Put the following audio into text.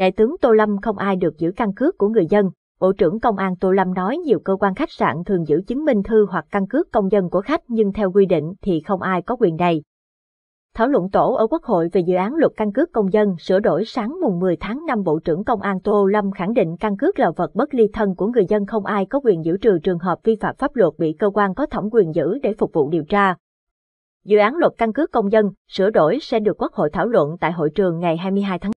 Đại tướng Tô Lâm không ai được giữ căn cước của người dân. Bộ trưởng Công an Tô Lâm nói nhiều cơ quan khách sạn thường giữ chứng minh thư hoặc căn cước công dân của khách nhưng theo quy định thì không ai có quyền này. Thảo luận tổ ở Quốc hội về dự án luật căn cước công dân sửa đổi sáng mùng 10 tháng 5 Bộ trưởng Công an Tô Lâm khẳng định căn cước là vật bất ly thân của người dân không ai có quyền giữ trừ trường hợp vi phạm pháp luật bị cơ quan có thẩm quyền giữ để phục vụ điều tra. Dự án luật căn cước công dân sửa đổi sẽ được Quốc hội thảo luận tại hội trường ngày 22 tháng